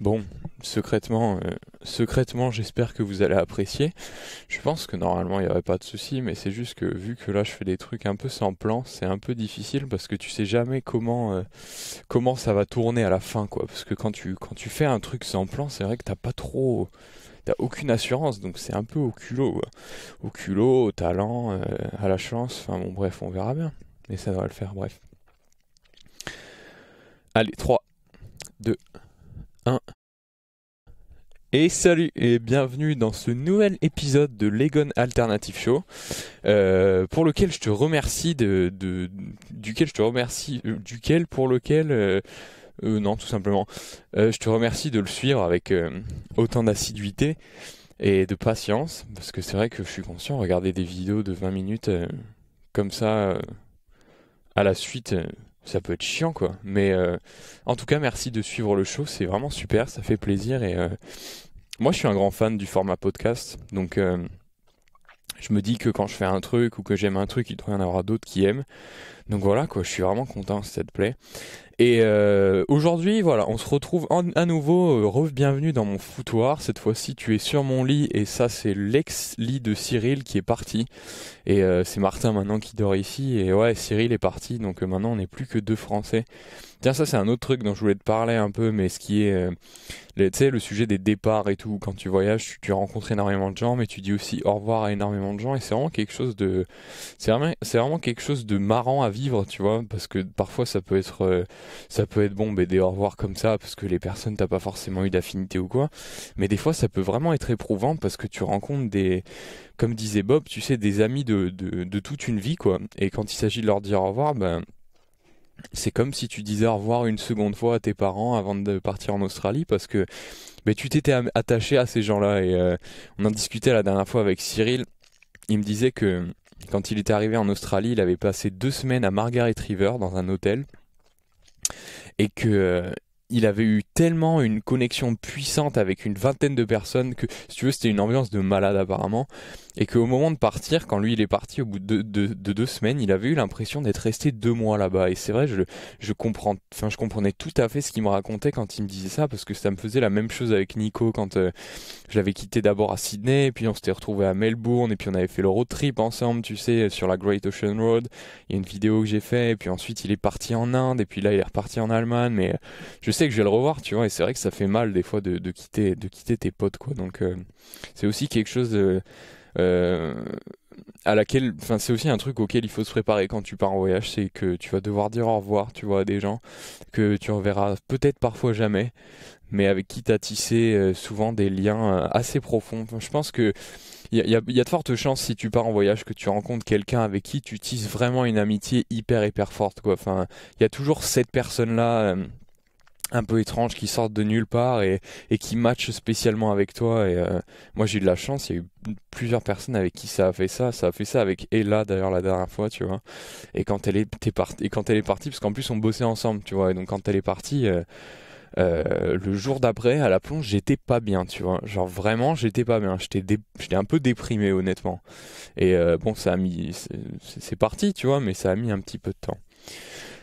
Bon, secrètement, euh, secrètement, j'espère que vous allez apprécier. Je pense que normalement il n'y aurait pas de souci, mais c'est juste que vu que là je fais des trucs un peu sans plan, c'est un peu difficile parce que tu sais jamais comment euh, comment ça va tourner à la fin, quoi. Parce que quand tu quand tu fais un truc sans plan, c'est vrai que t'as pas trop, t'as aucune assurance, donc c'est un peu au culot, au culot, au talent, euh, à la chance. Enfin bon, bref, on verra bien, mais ça devrait le faire. Bref. Allez, 3, 2, et salut et bienvenue dans ce nouvel épisode de l'Egon Alternative Show, euh, pour lequel je te remercie de, duquel je te remercie euh, duquel pour lequel euh, non tout simplement je te remercie de le suivre avec autant d'assiduité et de patience parce que c'est vrai que je suis conscient regarder des vidéos de 20 minutes comme ça à la suite ça peut être chiant quoi. Mais euh, en tout cas, merci de suivre le show, c'est vraiment super, ça fait plaisir. Et euh, moi, je suis un grand fan du format podcast, donc euh, je me dis que quand je fais un truc ou que j'aime un truc, il doit y en avoir d'autres qui aiment. Donc voilà, quoi, je suis vraiment content si ça te plaît. Et euh, aujourd'hui, voilà, on se retrouve à nouveau. Euh, bienvenue dans mon foutoir. Cette fois-ci, tu es sur mon lit et ça, c'est l'ex-lit de Cyril qui est parti. Et euh, c'est Martin maintenant qui dort ici. Et ouais, Cyril est parti, donc euh, maintenant on n'est plus que deux Français. Tiens, ça, c'est un autre truc dont je voulais te parler un peu, mais ce qui est, tu sais, le sujet des départs et tout. Quand tu voyages, tu, rencontres énormément de gens, mais tu dis aussi au revoir à énormément de gens. Et c'est vraiment quelque chose de, c'est vraiment, vraiment quelque chose de marrant à vivre tu vois, parce que parfois ça peut être, euh, ça peut être bon, mais des au revoir comme ça, parce que les personnes t'as pas forcément eu d'affinité ou quoi. Mais des fois ça peut vraiment être éprouvant parce que tu rencontres des, comme disait Bob, tu sais, des amis de, de, toute une vie, quoi. Et quand il s'agit de leur dire au revoir, ben, c'est comme si tu disais au revoir une seconde fois à tes parents avant de partir en Australie parce que mais ben, tu t'étais attaché à ces gens-là et euh, on en discutait la dernière fois avec Cyril. Il me disait que quand il était arrivé en Australie, il avait passé deux semaines à Margaret River dans un hôtel et qu'il euh, il avait eu tellement une connexion puissante avec une vingtaine de personnes que, si tu veux, c'était une ambiance de malade apparemment et qu'au moment de partir, quand lui il est parti au bout de, deux semaines, il avait eu l'impression d'être resté deux mois là-bas. Et c'est vrai, je, comprends, enfin, je comprenais tout à fait ce qu'il me racontait quand il me disait ça, parce que ça me faisait la même chose avec Nico quand euh, je l'avais quitté d'abord à Sydney, et puis on s'était retrouvé à Melbourne, et puis on avait fait le road trip ensemble, tu sais, euh, sur la Great Ocean Road. Il y a une vidéo que j'ai fait, et puis ensuite il est parti en Inde, et puis là il est reparti en Allemagne. Mais euh, je sais que je vais le revoir, tu vois, et c'est vrai que ça fait mal des fois de, quitter, de quitter tes potes, quoi. Donc c'est aussi quelque chose. De, euh, à laquelle, enfin, c'est aussi un truc auquel il faut se préparer quand tu pars en voyage, c'est que tu vas devoir dire au revoir, tu vois, à des gens que tu reverras peut-être parfois jamais, mais avec qui t'as tissé euh, souvent des liens euh, assez profonds. je pense que il y, a de fortes chances si tu pars en voyage que tu rencontres quelqu'un avec qui tu tisses vraiment une amitié hyper hyper forte, quoi. Enfin, il y a toujours cette personne là un peu étrange, qui sortent de nulle part et, qui matchent spécialement avec toi. Et euh, moi j'ai eu de la chance, il y a eu plusieurs personnes avec qui ça a fait ça. Ça a fait ça avec Ella d'ailleurs la dernière fois, tu vois. Et quand elle est, partie, et quand elle est partie, parce qu'en plus on bossait ensemble, tu vois. Et donc quand elle est partie, euh, euh, le jour d'après à la plonge, j'étais pas bien, tu vois. Genre vraiment, j'étais pas bien. J'étais j'étais un peu déprimé honnêtement. Et bon, ça a mis, c'est parti, tu vois, mais ça a mis un petit peu de temps.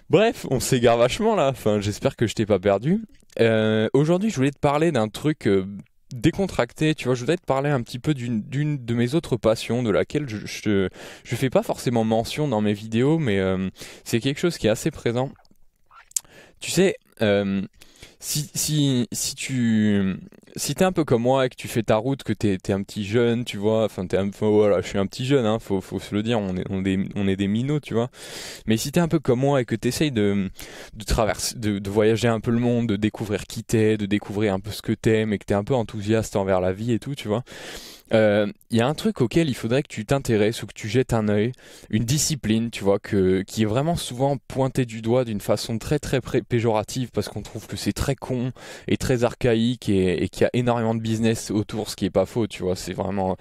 Bref, on s'égare vachement là. j'espère que je t'ai pas perdu. Euh, aujourd'hui, je voulais te parler d'un truc euh, décontracté. Tu vois, je voulais te parler un petit peu d'une de mes autres passions, de laquelle je, je, fais pas forcément mention dans mes vidéos, mais euh, c'est quelque chose qui est assez présent. Tu sais, si, si, si tu si un peu comme moi et que tu fais ta route, que tu es un petit jeune, tu vois, enfin un voilà, je suis un petit jeune, hein, faut, se le dire, on est, on on est des minots, tu vois. Mais si tu es un peu comme moi et que t'essayes de, de traverser, de, voyager un peu le monde, de découvrir qui t'es, de découvrir un peu ce que t'aimes et que es un peu enthousiaste envers la vie et tout, tu vois. Il euh, y a un truc auquel il faudrait que tu t'intéresses ou que tu jettes un oeil une discipline, tu vois, que, qui est vraiment souvent pointée du doigt d'une façon très très péjorative parce qu'on trouve que c'est très très con et très archaïque et, et, qui a énormément de business autour, ce qui est pas faux, tu vois. C'est vraiment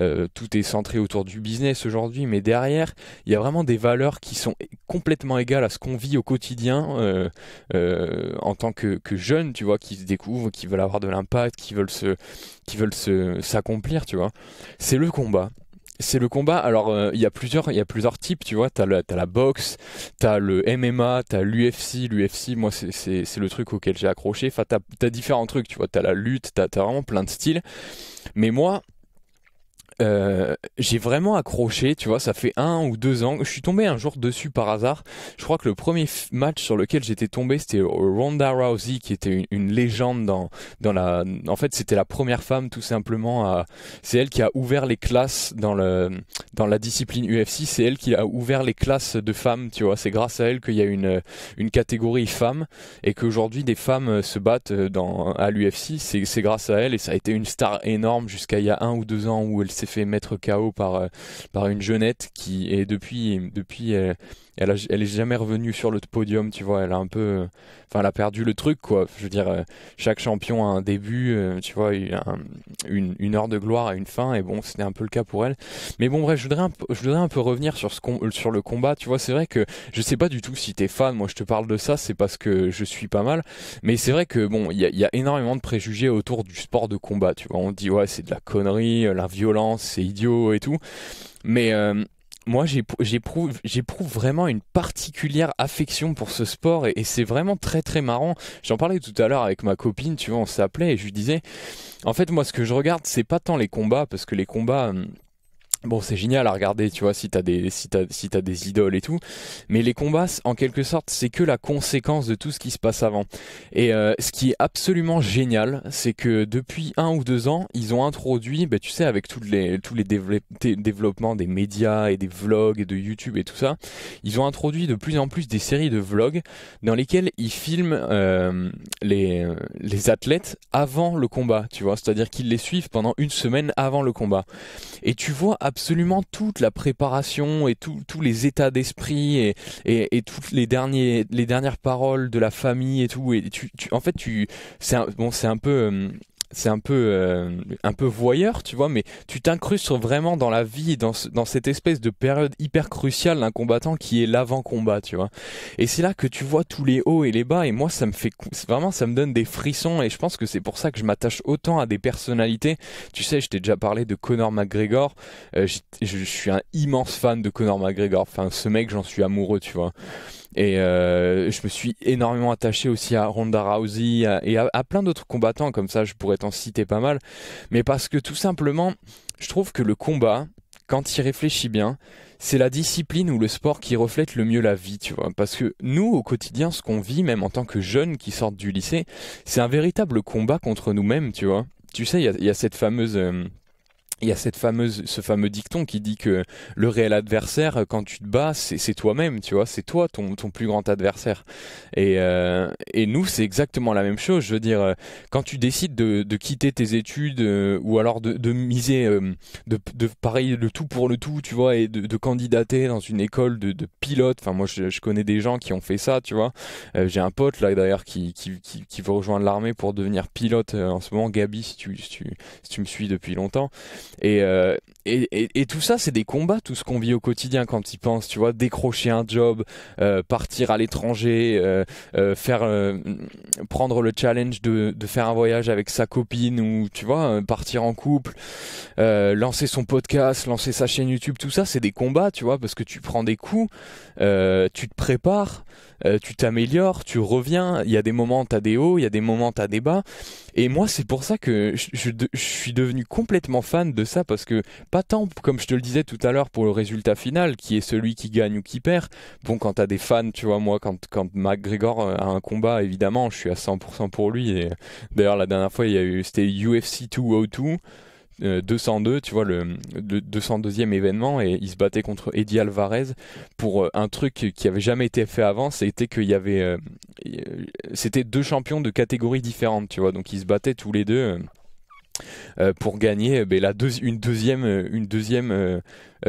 euh, tout est centré autour du business aujourd'hui, mais derrière, il y a vraiment des valeurs qui sont complètement égales à ce qu'on vit au quotidien euh, euh, en tant que, que jeune, tu vois, qui se découvrent, qui veulent avoir de l'impact, qui veulent se, qui veulent s'accomplir, tu vois. C'est le combat c'est le combat. Alors, euh, il y a plusieurs, y a plusieurs types, tu vois. T'as la, t'as la boxe, t'as le MMA, t'as l'UFC. L'UFC, moi, c'est, c'est, le truc auquel j'ai accroché. Enfin, t'as, différents trucs, tu vois. T'as la lutte, t'as, t'as vraiment plein de styles. Mais moi, euh, j'ai vraiment accroché, tu vois, ça fait un ou deux ans. Je suis tombé un jour dessus par hasard. Je crois que le premier match sur lequel j'étais tombé, c'était Ronda Rousey, qui était une, légende dans, dans la. En fait, c'était la première femme, tout simplement. À... C'est elle qui a ouvert les classes dans, le, dans la discipline UFC. C'est elle qui a ouvert les classes de femmes, tu vois. C'est grâce à elle qu'il y a une, une catégorie femme et qu'aujourd'hui des femmes se battent dans, à l'UFC. C'est grâce à elle et ça a été une star énorme jusqu'à il y a un ou deux ans où elle s'est fait mettre chaos par, euh, par une jeunette qui est depuis, depuis euh, elle, a, est jamais revenue sur le podium, tu vois. Elle a un peu, enfin, elle a perdu le truc, quoi. Je veux dire, euh, chaque champion a un début, euh, tu vois, une, heure de gloire à une fin, et bon, c'était un peu le cas pour elle. Mais bon, bref, je voudrais un, je voudrais un peu revenir sur, sur le combat, tu vois. C'est vrai que je sais pas du tout si t'es fan, moi je te parle de ça, c'est parce que je suis pas mal, mais c'est vrai que bon, il y a, y énormément de préjugés autour du sport de combat, tu vois. On dit, ouais, c'est de la connerie, euh, la violence, c'est idiot et tout. Mais moi, j'éprouve, vraiment une particulière affection pour ce sport et, c'est vraiment très très marrant. J'en parlais tout à l'heure avec ma copine, tu vois, on s'appelait et je lui disais, en fait, moi, ce que je regarde, c'est pas tant les combats parce que les combats. Hum, Bon, c'est génial à regarder, tu vois, si t'as des, si si as des idoles et tout. Mais les combats, en quelque sorte, c'est que la conséquence de tout ce qui se passe avant. Et euh, ce qui est absolument génial, c'est que depuis un ou deux ans, ils ont introduit, bah, tu sais, avec tous les, tous les développements des médias et des vlogs et de YouTube et tout ça, ils ont introduit de plus en plus des séries de vlogs dans lesquelles ils filment euh, les, les athlètes avant le combat, tu vois. C'est-à-dire qu'ils les suivent pendant une semaine avant le combat. Et tu vois absolument toute la préparation et tous les états d'esprit et, et, toutes les derniers les dernières paroles de la famille et tout et tu, en fait tu c'est bon c'est un peu euh, c'est un peu euh, un peu voyeur, tu vois, mais tu t'incrustes vraiment dans la vie, dans, dans cette espèce de période hyper cruciale d'un combattant qui est l'avant-combat, tu vois. Et c'est là que tu vois tous les hauts et les bas, et moi ça me fait vraiment ça me donne des frissons, et je pense que c'est pour ça que je m'attache autant à des personnalités. Tu sais, je t'ai déjà parlé de Conor McGregor, euh, je, suis un immense fan de Conor McGregor, enfin ce mec j'en suis amoureux, tu vois. Et euh, je me suis énormément attaché aussi à Ronda Rousey et à, plein d'autres combattants comme ça, je pourrais t'en citer pas mal. Mais parce que tout simplement, je trouve que le combat, quand il réfléchit bien, c'est la discipline ou le sport qui reflète le mieux la vie, tu vois. Parce que nous, au quotidien, ce qu'on vit, même en tant que jeunes qui sortent du lycée, c'est un véritable combat contre nous-mêmes, tu vois. Tu sais, il y, a cette fameuse... Euh, il y a cette fameuse, ce fameux dicton qui dit que le réel adversaire, quand tu te bats, c'est toi-même, tu vois, c'est toi ton, ton, plus grand adversaire. Et, euh, et nous, c'est exactement la même chose. Je veux dire, euh, quand tu décides de, de quitter tes études euh, ou alors de, de miser, de, de pareil, le tout pour le tout, tu vois, et de, de candidater dans une école de, de pilote. Enfin, moi, je, je, connais des gens qui ont fait ça, tu vois. J'ai un pote là d'ailleurs qui, qui, qui, qui veut rejoindre l'armée pour devenir pilote en ce moment, Gabi, si tu, si tu, si tu me suis depuis longtemps. Euh, et, et, et, tout ça, c'est des combats, tout ce qu'on vit au quotidien quand il penses tu vois, décrocher un job, euh, partir à l'étranger, euh, faire, prendre le challenge de, de, faire un voyage avec sa copine ou, tu vois, partir en couple, lancer son podcast, lancer sa chaîne YouTube, tout ça, c'est des combats, tu vois, parce que tu prends des coups, tu te prépares, tu t'améliores, tu reviens, il y a des moments, t'as des hauts, il y a des moments, t'as des bas. Et moi, c'est pour ça que je, je suis devenu complètement fan de de ça parce que pas tant comme je te le disais tout à l'heure pour le résultat final qui est celui qui gagne ou qui perd. Bon, quand t'as des fans, tu vois, moi, quand, quand McGregor euh, a un combat, évidemment, je suis à 100% pour lui. Et d'ailleurs, la dernière fois, il y a eu, c'était UFC 202. 202, tu vois, le, 202e événement, et il se battait contre Eddie Alvarez pour euh, un truc qui avait jamais été fait avant, c'était qu'il y avait. Euh, c'était deux champions de catégories différentes, tu vois, donc ils se battaient tous les deux. Euh, pour gagner eh ben, la une deuxième, euh, une deuxième euh,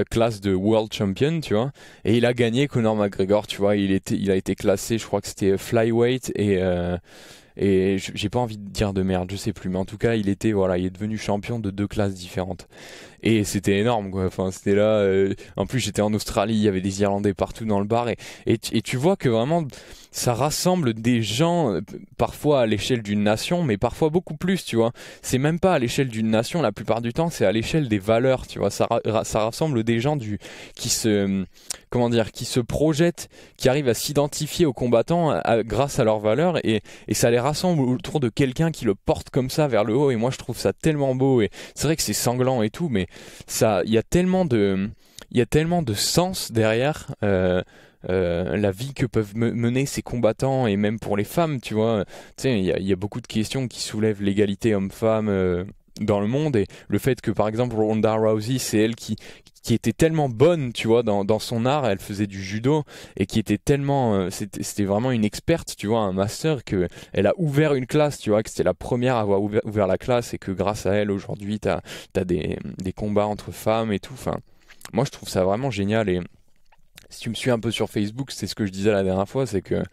classe de World Champion, tu vois. Et il a gagné Conor McGregor, tu vois. Il, était, il a été classé, je crois que c'était flyweight et et j'ai pas envie de dire de merde, je sais plus, mais en tout cas, il était voilà, il est devenu champion de deux classes différentes. Et c'était énorme quoi. Enfin, c'était là euh, en plus j'étais en Australie, il y avait des Irlandais partout dans le bar et et, tu vois que vraiment ça rassemble des gens euh, parfois à l'échelle d'une nation, mais parfois beaucoup plus, tu vois. C'est même pas à l'échelle d'une nation la plupart du temps, c'est à l'échelle des valeurs, tu vois. Ça, ça rassemble des gens du qui se comment dire, qui se projettent, qui arrivent à s'identifier aux combattants euh, grâce à leurs valeurs et et ça rassemble autour de quelqu'un qui le porte comme ça vers le haut. Et moi, je trouve ça tellement beau. Et c'est vrai que c'est sanglant et tout, mais ça, il y a tellement de, il y a tellement de sens derrière. Euh, euh, la vie que peuvent mener ces combattants et même pour les femmes, tu vois. Tu sais, il y, a beaucoup de questions qui soulèvent l'égalité homme-femme. Euh, dans le monde et le fait que par exemple Ronda Rousey c'est elle qui, qui était tellement bonne, tu vois, dans, dans, son art, elle faisait du judo et qui était tellement, euh, c'était vraiment une experte, tu vois, un master que elle a ouvert une classe, tu vois, que c'était la première à avoir ouvert, la classe et que grâce à elle aujourd'hui, t'as as des, des combats entre femmes et tout. Enfin, moi je trouve ça vraiment génial et si tu me suis un peu sur Facebook, c'est ce que je disais la dernière fois, c'est que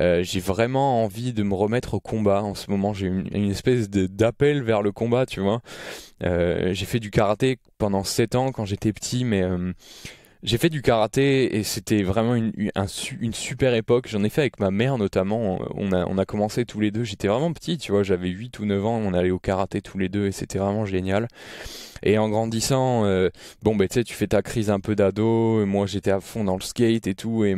euh, j'ai vraiment envie de me remettre au combat. En ce moment, j'ai une, espèce d'appel vers le combat, tu vois. Euh, j'ai fait du karaté pendant 7 ans quand j'étais petit, mais euh, j'ai fait du karaté et c'était vraiment une, super époque. J'en ai fait avec ma mère notamment. On a, commencé tous les deux. J'étais vraiment petit, tu vois. J'avais 8 ou 9 ans. On allait au karaté tous les deux et c'était vraiment génial. Et en grandissant, euh, bon, ben tu sais, tu fais ta crise un peu d'ado. Moi, j'étais à fond dans le skate et tout. Et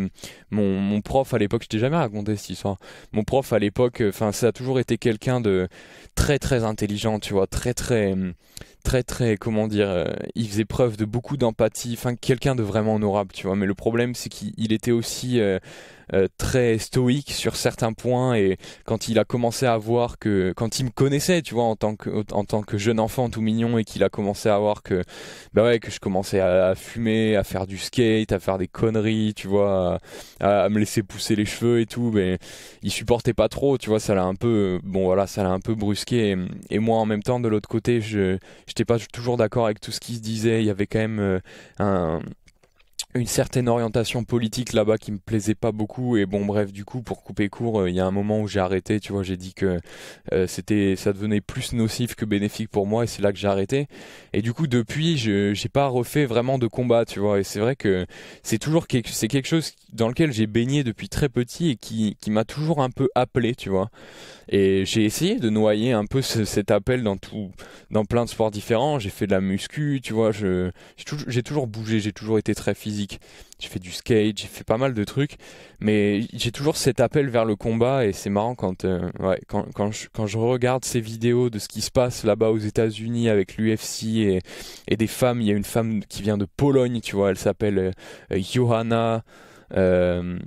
mon, prof à l'époque, je t'ai jamais raconté cette histoire. Mon prof à l'époque, euh, enfin, ça a toujours été quelqu'un de très très intelligent, tu vois, très très très très comment dire euh, il faisait preuve de beaucoup d'empathie enfin quelqu'un de vraiment honorable tu vois mais le problème c'est qu'il était aussi euh, euh, très stoïque sur certains points et quand il a commencé à voir que quand il me connaissait tu vois en tant que en tant que jeune enfant tout mignon et qu'il a commencé à voir que bah ouais que je commençais à, fumer à faire du skate à faire des conneries tu vois à, me laisser pousser les cheveux et tout mais il supportait pas trop tu vois ça l'a un peu bon voilà ça l'a un peu brusqué et, moi en même temps de l'autre côté je j'étais pas toujours d'accord avec tout ce qui se disait il y avait quand même euh, un une certaine orientation politique là-bas qui me plaisait pas beaucoup et bon bref du coup pour couper court euh, il y a un moment où j'ai arrêté tu vois j'ai dit que euh, c'était ça devenait plus nocif que bénéfique pour moi et c'est là que j'ai arrêté et du coup depuis je j'ai pas refait vraiment de combat tu vois et c'est vrai que c'est toujours quelque c'est quelque chose dans lequel j'ai baigné depuis très petit et qui qui m'a toujours un peu appelé tu vois et j'ai essayé de noyer un peu cet appel dans tout dans plein de sports différents j'ai fait de la muscu tu vois je j'ai toujours bougé j'ai toujours été très physique j'ai fait du skate, j'ai fait pas mal de trucs, mais j'ai toujours cet appel vers le combat et c'est marrant quand, euh, quand, je, regarde ces vidéos de ce qui se passe là-bas aux États-Unis avec l'UFC et, des femmes. Il y a une femme qui vient de Pologne, tu vois, elle s'appelle euh, Johanna. Euh,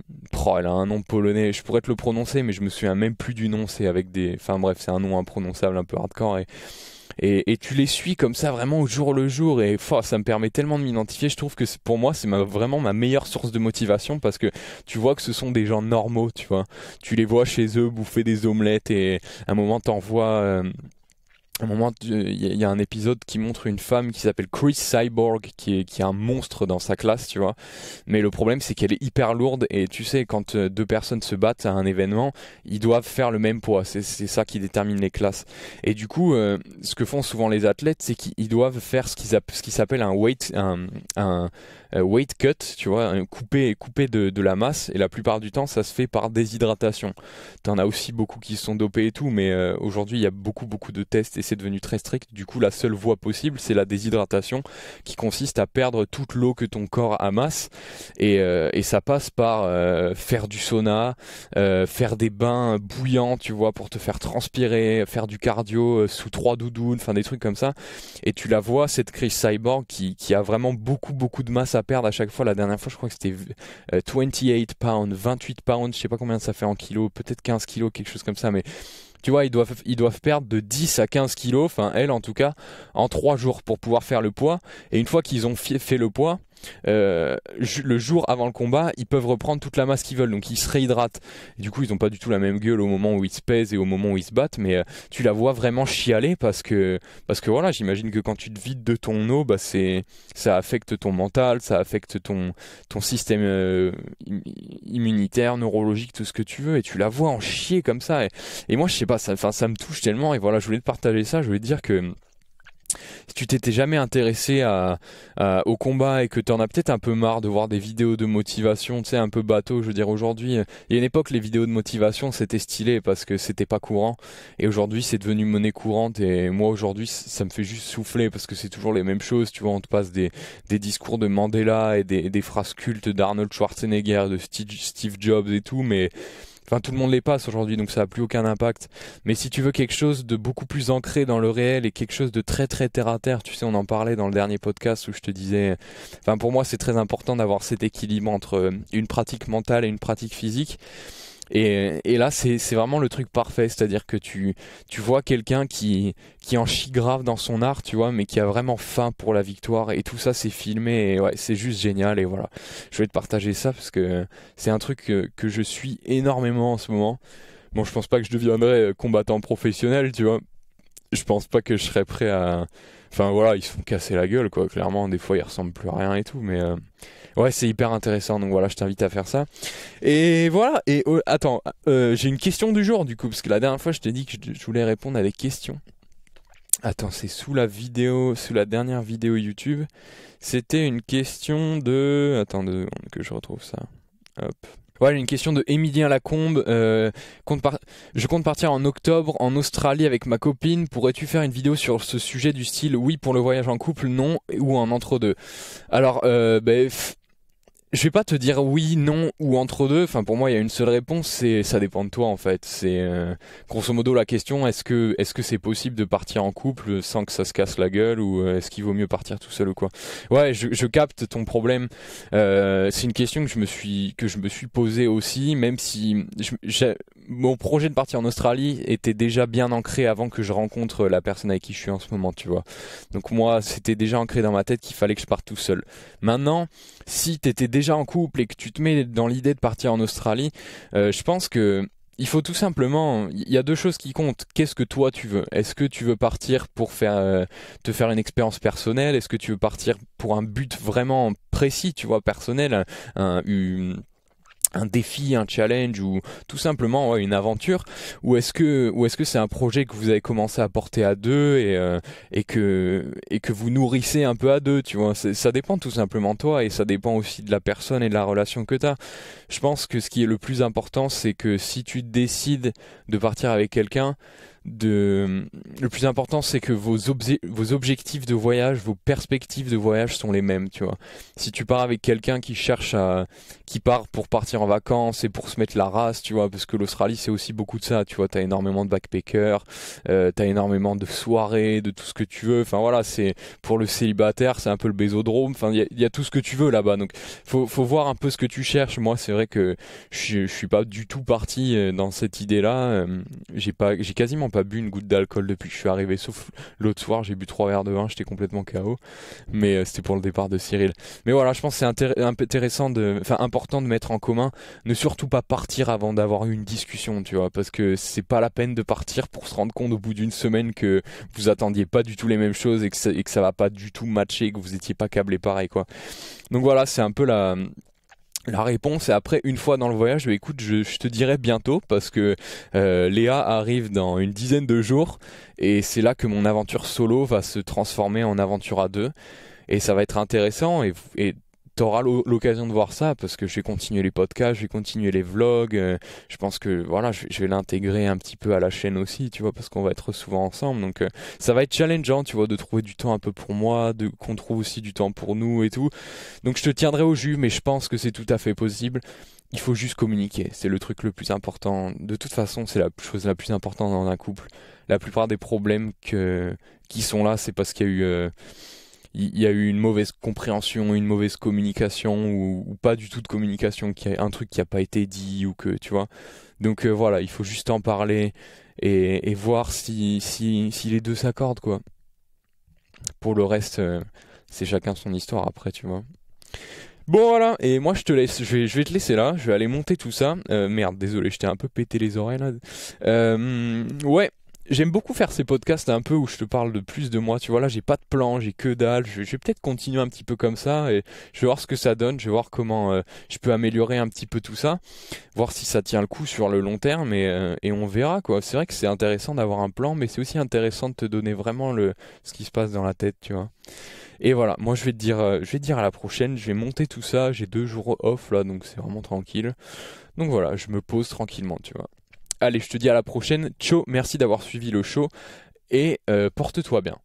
oh, elle a un nom polonais, je pourrais te le prononcer, mais je me souviens même plus du nom. C'est avec des. Enfin bref, c'est un nom imprononçable, un peu hardcore. Et, et, tu les suis comme ça vraiment au jour le jour et ça me permet tellement de m'identifier je trouve que pour moi c'est ma, vraiment ma meilleure source de motivation parce que tu vois que ce sont des gens normaux tu vois tu les vois chez eux bouffer des omelettes et à un moment t'en vois euh, moment, il y, a un épisode qui montre une femme qui s'appelle Chris Cyborg, qui est, qui est un monstre dans sa classe, tu vois. Mais le problème, c'est qu'elle est hyper lourde, et tu sais, quand euh, deux personnes se battent à un événement, ils doivent faire le même poids. C'est ça qui détermine les classes. Et du coup, euh, ce que font souvent les athlètes, c'est qu'ils doivent faire ce qu'ils qui s'appelle un weight, un, un, euh, weight cut, tu vois, couper hein, coupé de, la masse, et la plupart du temps, ça se fait par déshydratation. T'en as aussi beaucoup qui sont dopés et tout, mais euh, aujourd'hui, il y a beaucoup, beaucoup de tests et c'est devenu très strict. Du coup, la seule voie possible, c'est la déshydratation qui consiste à perdre toute l'eau que ton corps amasse, et, euh, et ça passe par faire du sauna, faire des bains bouillants, tu vois, pour te faire transpirer, faire du cardio sous trois doudounes, enfin des trucs comme ça. Et tu la vois, cette crise cyborg qui, qui a vraiment beaucoup, beaucoup de masse à à perdre à chaque fois. La dernière fois, je crois que c'était 28 euh, pounds, 28 pounds, je sais pas combien ça fait en kilos, peut-être 15 kilos, quelque chose comme ça, mais tu vois, ils doivent, ils doivent perdre de 10 à 15 kilos, enfin elle en tout cas, en 3 jours pour pouvoir faire le poids. Et une fois qu'ils ont fait le poids, euh, le jour avant le combat, ils peuvent reprendre toute la masse qu'ils veulent, donc ils se réhydratent. du coup, ils n'ont pas du tout la même gueule au moment où ils se pèsent et au moment où ils se battent, mais euh, tu la vois vraiment chialer parce que, parce que voilà, j'imagine que quand tu te vides de ton eau, bah, c'est, ça affecte ton mental, ça affecte ton, ton système euh, immunitaire, neurologique, tout ce que tu veux, et tu la vois en chier comme ça. Et, moi, je sais pas, ça, ça me touche tellement, et voilà, je voulais te partager ça, je voulais te dire que si tu t'étais jamais intéressé à, au combat et que tu en as peut-être un peu marre de voir des vidéos de motivation, tu sais, un peu bateau, je veux dire, aujourd'hui, euh, il y a une époque, les vidéos de motivation, c'était stylé parce que c'était pas courant. Et aujourd'hui, c'est devenu monnaie courante. Et moi, aujourd'hui, ça me fait juste souffler parce que c'est toujours les mêmes choses. Tu vois, on te passe des, des discours de Mandela et des, des phrases cultes d'Arnold Schwarzenegger, de Steve Jobs et tout, mais Enfin, tout le monde les passe aujourd'hui, donc ça n'a plus aucun impact. Mais si tu veux quelque chose de beaucoup plus ancré dans le réel et quelque chose de très très terre à terre, tu sais, on en parlait dans le dernier podcast où je te disais, enfin pour moi c'est très important d'avoir cet équilibre entre euh, une pratique mentale et une pratique physique. Et, là, c'est vraiment le truc parfait, c'est-à-dire que tu, tu vois quelqu'un qui, qui en chie grave dans son art, tu vois, mais qui a vraiment faim pour la victoire, et tout ça, c'est filmé, et ouais, c'est juste génial, et voilà. Je vais te partager ça, parce que c'est un truc que, je suis énormément en ce moment. Bon, je pense pas que je deviendrai euh, combattant professionnel, tu vois, je pense pas que je serais prêt à. Enfin voilà, ils se font casser la gueule, quoi. Clairement, des fois, ils ressemblent plus à rien et tout, mais. Euh, Ouais, c'est hyper intéressant. Donc voilà, je t'invite à faire ça. Et voilà. Et oh, attends, euh, j'ai une question du jour du coup, parce que la dernière fois, je t'ai dit que je, voulais répondre à des questions. Attends, c'est sous la vidéo, sous la dernière vidéo YouTube. C'était une question de. Attends deux que je retrouve ça. Hop. Ouais, une question de Émilien Lacombe. Euh, compte Je compte partir en octobre en Australie avec ma copine. Pourrais-tu faire une vidéo sur ce sujet du style oui pour le voyage en couple, non ou en entre-deux Alors, euh, bah, je vais pas te dire oui, non ou entre deux. Enfin, pour moi, il y a une seule réponse, c'est ça dépend de toi en fait. C'est euh, grosso modo la question est-ce que est-ce que c'est possible de partir en couple sans que ça se casse la gueule ou euh, est-ce qu'il vaut mieux partir tout seul ou quoi Ouais, je, je, capte ton problème. Euh, c'est une question que je me suis que je me suis posée aussi, même si je, mon projet de partir en Australie était déjà bien ancré avant que je rencontre la personne avec qui je suis en ce moment, tu vois. Donc moi, c'était déjà ancré dans ma tête qu'il fallait que je parte tout seul. Maintenant, si tu étais déjà en couple et que tu te mets dans l'idée de partir en Australie, euh, je pense que il faut tout simplement, il y a deux choses qui comptent. Qu'est-ce que toi tu veux Est-ce que tu veux partir pour faire, euh, te faire une expérience personnelle Est-ce que tu veux partir pour un but vraiment précis, tu vois, personnel, un défi, un challenge ou tout simplement une aventure ou est-ce que ou est-ce que c'est un projet que vous avez commencé à porter à deux et euh, et que et que vous nourrissez un peu à deux, tu vois, ça dépend tout simplement toi et ça dépend aussi de la personne et de la relation que tu as. Je pense que ce qui est le plus important c'est que si tu décides de partir avec quelqu'un, de... Le plus important, c'est que vos, vos objectifs de voyage, vos perspectives de voyage sont les mêmes, tu vois. Si tu pars avec quelqu'un qui cherche à... qui part pour partir en vacances et pour se mettre la race, tu vois, parce que l'Australie, c'est aussi beaucoup de ça, tu vois. T'as énormément de backpackers, euh, tu as énormément de soirées, de tout ce que tu veux. Enfin, voilà, c'est... Pour le célibataire, c'est un peu le bésodrome. Enfin, il y, a tout ce que tu veux là-bas. Donc, faut, faut voir un peu ce que tu cherches. Moi, c'est vrai que je suis pas du tout parti euh, dans cette idée-là. Euh, j'ai pas... J'ai quasiment pas bu une goutte d'alcool depuis que je suis arrivé, sauf l'autre soir, j'ai bu trois verres de vin, j'étais complètement KO. Mais euh, c'était pour le départ de Cyril. Mais voilà, je pense que c'est intéressant, de, enfin important de mettre en commun, ne surtout pas partir avant d'avoir eu une discussion, tu vois, parce que c'est pas la peine de partir pour se rendre compte au bout d'une semaine que vous attendiez pas du tout les mêmes choses et que ça, va pas du tout matcher, que vous étiez pas câblé pareil, quoi. Donc voilà, c'est un peu la la réponse est après une fois dans le voyage, bah, écoute, je, te dirai bientôt parce que euh, Léa arrive dans une dizaine de jours et c'est là que mon aventure solo va se transformer en aventure à deux et ça va être intéressant et, et t'auras l'occasion de voir ça parce que je vais continuer les podcasts, je vais continuer les vlogs. Euh, je pense que voilà, je, vais l'intégrer un petit peu à la chaîne aussi, tu vois, parce qu'on va être souvent ensemble. Donc euh, ça va être challengeant, tu vois, de trouver du temps un peu pour moi, de qu'on trouve aussi du temps pour nous et tout. Donc je te tiendrai au jus, mais je pense que c'est tout à fait possible. Il faut juste communiquer, c'est le truc le plus important. De toute façon, c'est la chose la plus importante dans un couple. La plupart des problèmes qui sont là, c'est parce qu'il y a eu euh, il y a eu une mauvaise compréhension, une mauvaise communication ou, pas du tout de communication, qui a un truc qui n'a pas été dit ou que tu vois. Donc euh, voilà, il faut juste en parler et, voir si, si, les deux s'accordent quoi. Pour le reste, euh, c'est chacun son histoire après, tu vois. Bon voilà, et moi je te laisse, je vais, te laisser là, je vais aller monter tout ça. Euh, merde, désolé, je t'ai un peu pété les oreilles là. ouais, j'aime beaucoup faire ces podcasts un peu où je te parle de plus de moi. Tu vois, là, j'ai pas de plan, j'ai que dalle. Je, vais peut-être continuer un petit peu comme ça et je vais voir ce que ça donne. Je vais voir comment euh, je peux améliorer un petit peu tout ça, voir si ça tient le coup sur le long terme euh, et, on verra quoi. C'est vrai que c'est intéressant d'avoir un plan, mais c'est aussi intéressant de te donner vraiment le ce qui se passe dans la tête, tu vois. Et voilà, moi je vais te dire, euh, je vais te dire à la prochaine, je vais monter tout ça. J'ai deux jours off là, donc c'est vraiment tranquille. Donc voilà, je me pose tranquillement, tu vois. Allez, je te dis à la prochaine. Ciao, merci d'avoir suivi le show et euh, porte-toi bien.